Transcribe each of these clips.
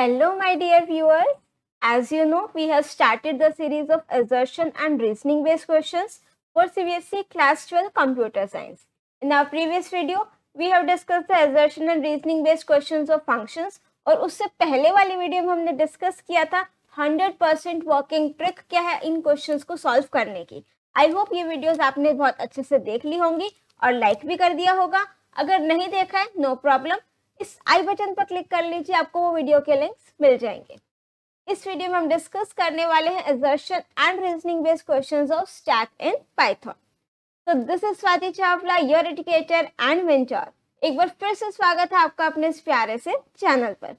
Hello my dear viewers. As you know, we have started the series of assertion and reasoning based questions for CBSE Class 12 Computer Science. In our previous video, we have discussed the assertion and reasoning based questions of functions aur usse pehle wali video mein humne discuss kiya tha 100% working trick kya hai in questions ko solve karne ki i hope ye videos aapne bahut acche se dekh li hongi aur like bhi kar diya hoga agar nahi dekha hai no problem इस आई button पर click कर लीजिए आपको वो video के links मिल जाएंगे इस video में हम डिस्कस करने वाले हैं assertion and reasoning based question of stack in Python तो this is Swati Chawla your educator and mentor एक बार फिर से स्वागत है आपका अपने इस प्यारे से चैनल पर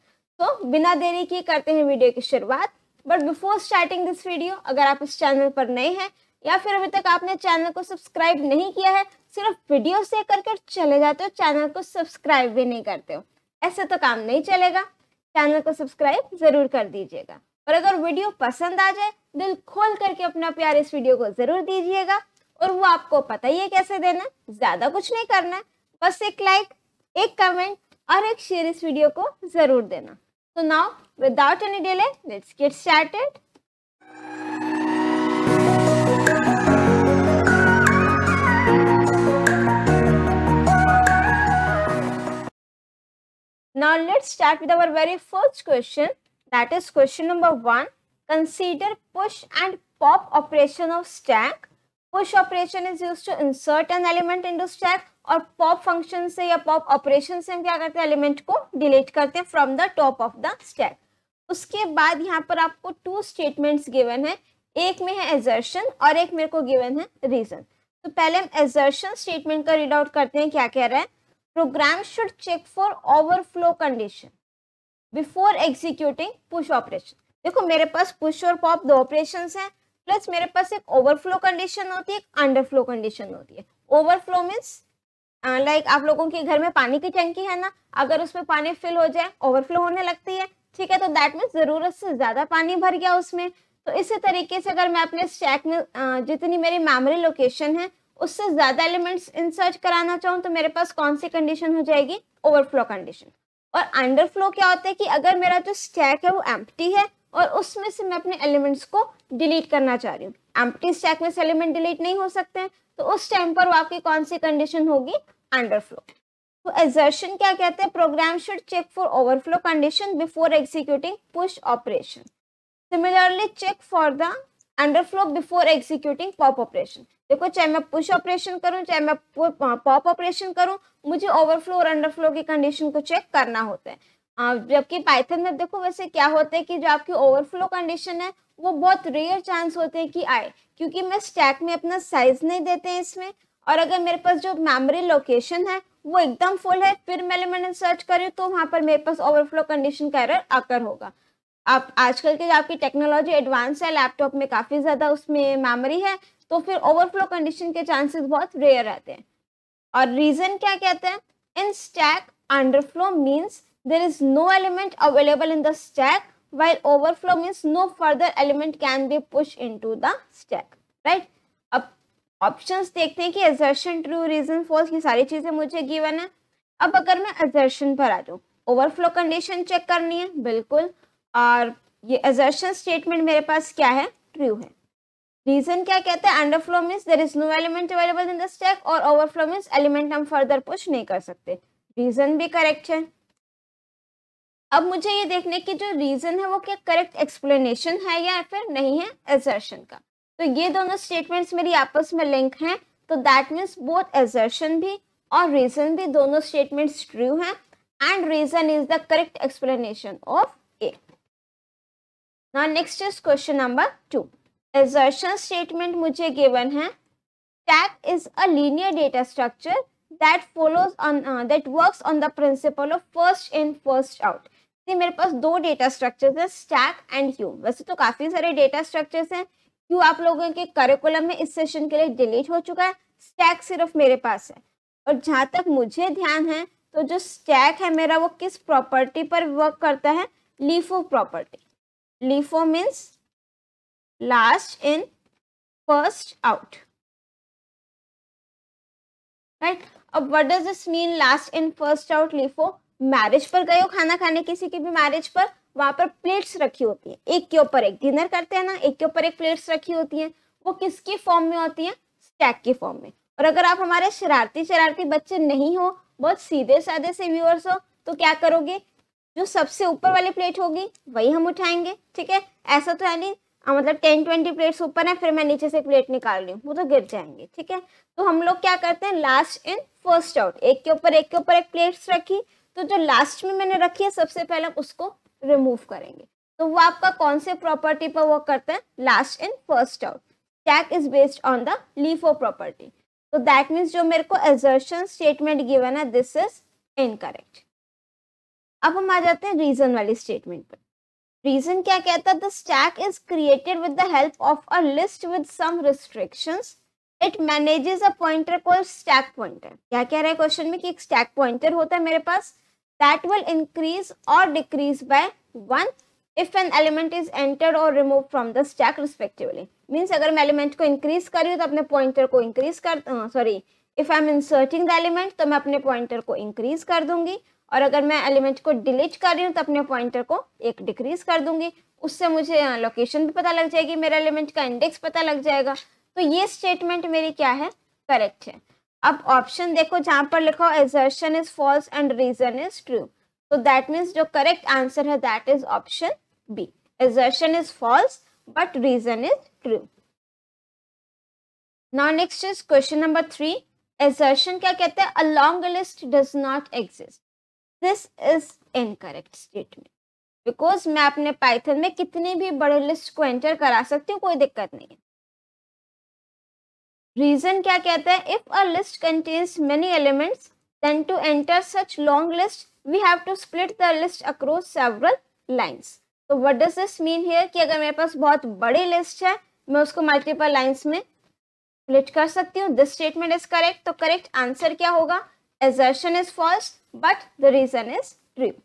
तो बिना देरी के करते हैं वीडियो की शुरुआत but before starting this video अगर आप इस चैनल पर नए हैं या फिर अभी तक आपने चैनल को सब्सक्राइब नहीं किया है सिर्फ वीडियो से करके चले जाते हो चैनल को सब्सक्राइब भी नहीं करते हो ऐसे तो काम नहीं चलेगा चैनल को सब्सक्राइब जरूर कर दीजिएगा और अगर वीडियो पसंद आ जाए दिल खोल करके अपना प्यार इस वीडियो को जरूर दीजिएगा और वो आपको पता ही है कैसे देना ज़्यादा कुछ नहीं करना है बस एक लाइक एक कमेंट और एक शेयर इस वीडियो को जरूर देना तो now without any delay let's get started Now let's start with our very first question that is question number 1. Consider push and pop operation of stack. Push operation is used to insert an element into stack और pop function से या pop operation से हम क्या करते हैं element को delete करते हैं from the top of the stack. उसके बाद यहाँ पर आपको two statements given है एक में है assertion और एक मेरे को given है reason. तो पहले हम assertion statement का read out करते हैं क्या कह रहा है program should check for overflow condition before executing push operation. देखो मेरे पास push और pop दो ऑपरेशन हैं प्लस मेरे पास एक ओवरफ्लो कंडीशन होती है एक अंडरफ्लो कंडीशन होती है ओवरफ्लो मीन्स लाइक आप लोगों के घर में पानी की टंकी है ना अगर उसमें पानी फिल हो जाए ओवरफ्लो होने लगती है ठीक है तो दैट मीन्स ज़रूरत से ज़्यादा पानी भर गया उसमें तो इसी तरीके से अगर मैं अपने स्टैक में जितनी मेरी मेमोरी लोकेशन है उससे ज़्यादा एलिमेंट्स इंसर्ट कराना चाहूँ तो मेरे पास कौन सी कंडीशन हो जाएगी ओवरफ्लो कंडीशन और अंडरफ्लो क्या होता है कि अगर मेरा जो स्टैक है वो एम्प्टी है और उसमें से मैं अपने एलिमेंट्स को डिलीट करना चाह रही हूँ एम्प्टी स्टैक में से एलिमेंट डिलीट नहीं हो सकते हैं तो उस टाइम पर वो आपकी कौन सी कंडीशन होगी अंडरफ्लो तो एजर्शन क्या कहते हैं program should check for overflow condition before executing push operation similarly check for the underflow before executing pop operation देखो चाहे मैं पुश ऑपरेशन करूं चाहे मैं पॉप ऑपरेशन करूं मुझे ओवरफ्लो और अंडरफ्लो की कंडीशन को चेक करना होता है जबकि पाइथन में देखो वैसे क्या होता है कि जो आपकी ओवरफ्लो कंडीशन है वो बहुत रेयर चांस होते हैं कि आए क्योंकि मैं स्टैक में अपना साइज नहीं देते हैं इसमें और अगर मेरे पास जो मेमोरी लोकेशन है वो एकदम फुल है फिर मैं मैंने सर्च करी तो वहाँ पर मेरे पास ओवरफ्लो कंडीशन का एरर आकर होगा आप आजकल के जो आपकी टेक्नोलॉजी एडवांस है लैपटॉप में काफ़ी ज़्यादा उसमें मेमोरी है तो फिर ओवरफ्लो कंडीशन के चांसेस बहुत रेयर रहते हैं और रीजन क्या कहते हैं in stack underflow means there is no element available in the stack while overflow means no further element can be push into the stack right अब ऑप्शंस देखते हैं कि एजर्शन ट्रू रीजन फोर्स ये सारी चीजें मुझे गिवन है अब अगर मैं एजर्शन पर आ जाऊँ ओवरफ्लो कंडीशन चेक करनी है बिल्कुल और ये एजर्शन स्टेटमेंट मेरे पास क्या है ट्रू है रीजन क्या कहते हैं underflow means there is no element available in the stack और ओवरफ्लो मीन्स एलिमेंट हम फर्दर पुश नहीं कर सकते रीजन भी करेक्ट है अब मुझे ये देखने की जो रीजन है वो क्या करेक्ट एक्सप्लेनेशन है या फिर नहीं है एजर्शन का तो ये दोनों स्टेटमेंट्स मेरी आपस में लिंक हैं तो दैट मीन्स बोथ एजर्शन भी और रीजन भी दोनों स्टेटमेंट्स ट्रू हैं and reason is the correct explanation of A next is question number two assertion statement मुझे given है stack is a linear data structure that follows on uh, that works on the principle of first in first out ये मेरे पास दो data structures हैं stack and queue वैसे तो काफी सारे डेटा स्ट्रक्चर्स हैं क्यू आप लोगों के करिकुलम में इस सेशन के लिए डिलीट हो चुका है स्टैक सिर्फ मेरे पास है और जहाँ तक मुझे ध्यान है तो जो स्टैक है मेरा वो किस प्रॉपर्टी पर वर्क करता है LIFO property LIFO means last in first out right अब what does this mean last in first out LIFO marriage पर गए हो खाना खाने किसी की भी मैरिज पर वहां पर प्लेट्स रखी होती है एक के ऊपर एक डिनर करते हैं ना एक के ऊपर एक प्लेट्स रखी होती है वो किसकी फॉर्म में होती है स्टैक की फॉर्म में और अगर आप हमारे शरारती शरारती बच्चे नहीं हो बहुत सीधे साधे से व्यूअर्स हो तो क्या करोगे जो सबसे ऊपर वाली प्लेट होगी वही हम उठाएंगे ठीक है ऐसा तो है नहीं आ, मतलब टेन ट्वेंटी प्लेट्स ऊपर है फिर मैं नीचे से प्लेट निकाल रही हूँ वो तो गिर जाएंगे ठीक है तो हम लोग क्या करते हैं लास्ट इन फर्स्ट आउट एक के ऊपर एक के ऊपर एक प्लेट्स रखी तो जो लास्ट में मैंने रखी है सबसे पहले उसको रिमूव करेंगे तो वो आपका कौन से प्रॉपर्टी पर वर्क करते हैं last in first out stack is based on the LIFO property तो दैट मीन्स जो मेरे को एजर्शन स्टेटमेंट गिवन है दिस इज इनकरेक्ट अब हम आ जाते हैं रीजन वाली स्टेटमेंट पर रीजन क्या कहता है the stack is created with the help of a list with some restrictions it manages a pointer called stack pointer क्या कह रहा है क्वेश्चन में कि एक स्टैक पॉइंटर होता है मेरे पास दैट विल इंक्रीज और decrease by one if an element is entered और remove from the stack respectively means अगर मैं एलिमेंट को इंक्रीज कर रही हूँ तो अपने पॉइंटर को इंक्रीज कर sorry if I am inserting the element तो मैं अपने पॉइंटर को इंक्रीज कर दूंगी और अगर मैं एलिमेंट को डिलीट कर रही हूँ तो अपने पॉइंटर को एक डिक्रीज कर दूंगी उससे मुझे लोकेशन भी पता लग जाएगी मेरा एलिमेंट का इंडेक्स पता लग जाएगा तो ये स्टेटमेंट मेरी क्या है करेक्ट है अब ऑप्शन देखो जहाँ पर लिखा हो assertion is false and reason is true तो दैट मीन्स जो करेक्ट आंसर है that is option B assertion is false but reason is true now next is question number three assertion क्या कहते हैं a long list does not exist this is incorrect statement because मैं अपने Python में कितने भी बड़े लिस्ट को एंटर करा सकती हूँ कोई दिक्कत नहीं है रीजन क्या कहता है if a list contains many elements then to enter such long list we have to split the list across several lines तो what does this mean here कि अगर मेरे पास बहुत बड़ी लिस्ट है मैं उसको मल्टीपल लाइंस में स्प्लिट कर सकती हूँ दिस स्टेटमेंट इज करेक्ट तो करेक्ट आंसर क्या होगा assertion is false but the reason is true.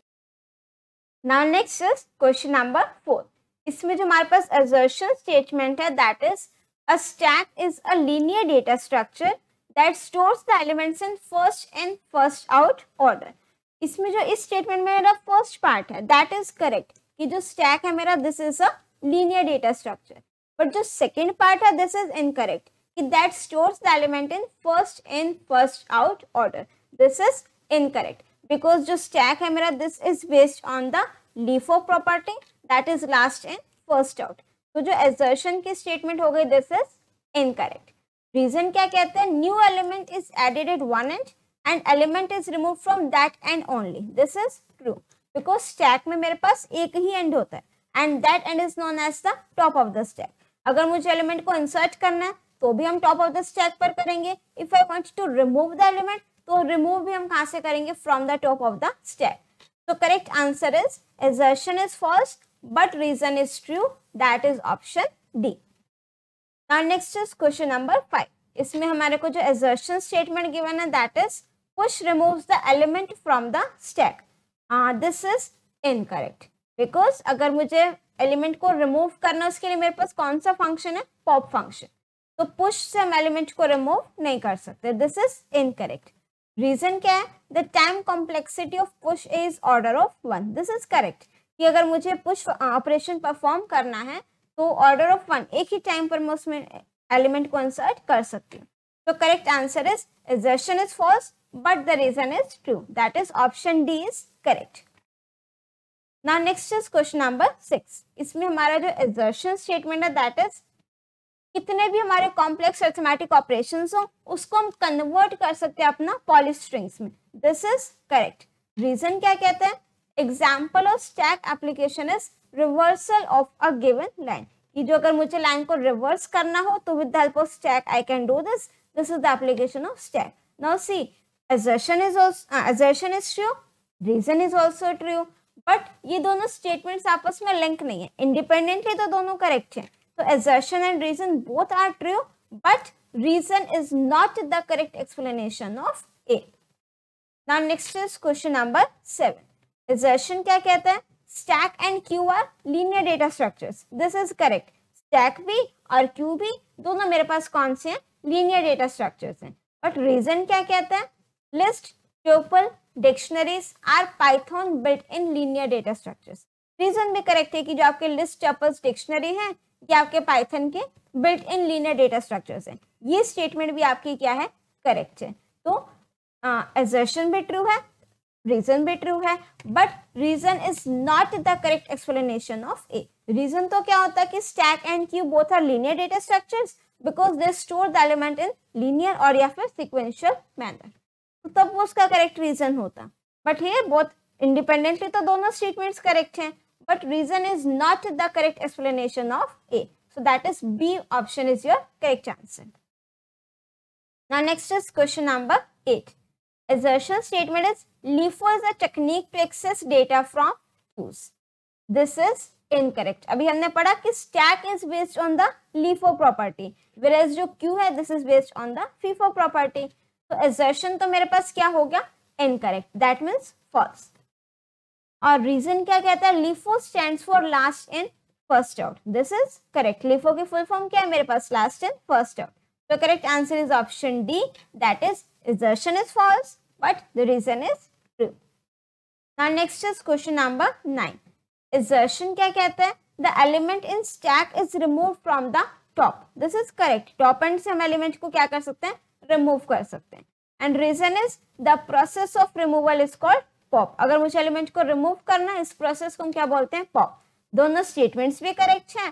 Now next is question number 4 isme jo hamare paas assertion statement hai that is a stack is a linear data structure that stores the elements in first in first out order. इसमें जो इस statement में मेरा first part है that is correct कि जो stack है मेरा this is a linear data structure. But जो second part है this is incorrect कि that stores the element in first in first out order. This is incorrect because जो stack है मेरा this is based on the LIFO property that is last in first out तो जो assertion की statement हो गई this is incorrect reason क्या कहते हैं new element is added at one end and element is remove from that end only this is true because stack में मेरे पास एक ही एंड होता है and that end is known as the top of the stack अगर मुझे element को इंसर्ट करना है तो भी हम टॉप ऑफ द स्टैक पर करेंगे if I want to remove the element तो रिमूव भी हम कहा से करेंगे from the top of the step तो correct answer is assertion is false but reason is true that is option D next is question number five इसमें हमारे को जो एजर्शन स्टेटमेंट गिवन है that is push removes the element from the stack this is incorrect because अगर मुझे element को remove करना उसके लिए मेरे पास कौन सा फंक्शन है पॉप फंक्शन तो पुश से हम एलिमेंट को रिमूव नहीं कर सकते this is incorrect reason क्या है the time complexity of push is order of one this is correct कि अगर मुझे पुश ऑपरेशन परफॉर्म करना है तो ऑर्डर ऑफ वन एक ही टाइम पर मैं उसमें एलिमेंट को इंसर्ट कर सकती हूँ तो correct answer is assertion is false but the reason is true that is option D is correct next is question number six इसमें हमारा जो एजर्शन स्टेटमेंट है दैट इज कितने भी हमारे कॉम्प्लेक्स अर्थमेटिक ऑपरेशन हो उसको हम कन्वर्ट कर सकते हैं अपना पॉलिस्ट्रिंग्स में दिस इज करेक्ट रीजन क्या कहते हैं example of stack application is reversal of a given line कि जो अगर मुझे लाइन को रिवर्स करना हो तो with help of stack I can do this this is the application of stack now see assertion is also uh, assertion is true reason is also but ये दोनों स्टेटमेंट्स आपस में लिंक नहीं है इंडिपेंडेंटली तो दोनों करेक्ट हैं तो assertion and reason both are true but reason is not the correct explanation of A now next is question number seven assertion क्या कहते हैं stack and queue are linear data structure this is correct stack भी और Q भी दोनों मेरे पास कौन से हैं लीनियर डेटा स्ट्रक्चर हैं बट रीजन क्या कहते हैं list tuple dictionaries are Python built in linear data structure reason भी करेक्ट है कि जो आपके लिस्ट ट्यूपल्स डिक्शनरी है कि आपके पाइथन के built in linear data structures हैं ये स्टेटमेंट भी आपकी क्या है करेक्ट है तो एजर्शन भी ट्रू है रीजन भी ट्रू है but reason is not the correct explanation of A reason तो क्या होता है कि stack and queue both are linear data structure because they store the element in linear और या फिर सिक्वेंशियल मैनर तो तब वो उसका करेक्ट रीजन होता बट ये बहुत इंडिपेंडेंटली तो दोनों स्टेटमेंट्स करेक्ट हैं but reason is not the correct explanation of A. So that is B option is your correct answer. Now next is question number 8. Assertion statement is LIFO is a technique to access data from queues. This is incorrect अभी हमने पढ़ा कि stack is based on the lifo property whereas जो queue है this is based on the fifo property so assertion तो मेरे पास क्या हो गया incorrect that means false और रीजन क्या कहता है LIFO stand for last in first out this is correct LIFO की फुल फॉर्म क्या है मेरे पास लास्ट इन फर्स्ट आउट तो correct answer is option D that is assertion is false but the reason is true next is question number nine assertion क्या कहते हैं the element in stack is remove from the top this is correct top end से हम element को क्या कर सकते हैं रिमूव कर सकते हैं and reason is the process of removal is called pop अगर मुझे एलिमेंट को रिमूव करना है इस प्रोसेस को हम क्या बोलते हैं पॉप दोनों स्टेटमेंट्स भी करेक्ट है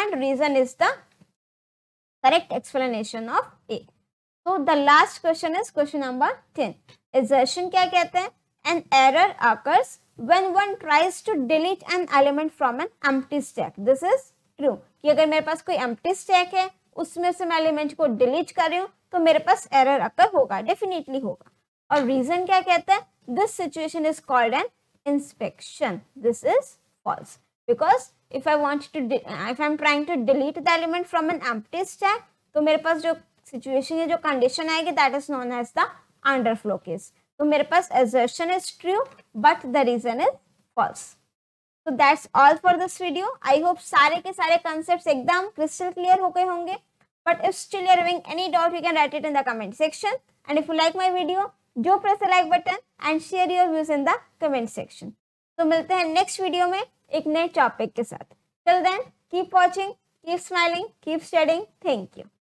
and reason is the correct explanation of A तो the last question is question number ten assertion क्या कहते हैं an error occurs when one tries to delete an element from an empty stack this is true कि अगर मेरे पास कोई empty stack है उसमें से मैं एलिमेंट को डिलीट कर रही हूँ तो मेरे पास एरर आकर होगा डेफिनेटली होगा और रीजन क्या कहते हैं this situation is called an inspection. This is false because if I want to, if I am trying to delete the element from an empty stack, तो मेरे पास जो सिचुएशन है जो कंडीशन आएगी that is known as the underflow case तो mere paas assertion is true but the reason is false. so that's all for this video i hope sare ke sare concepts ekdam crystal clear ho gaye honge but if still you are having any doubt you can write it in the comment section and if you like my video do press the like button and share your views in the comment section. तो मिलते हैं next video में एक नए topic के साथ till then keep watching keep smiling keep studying thank you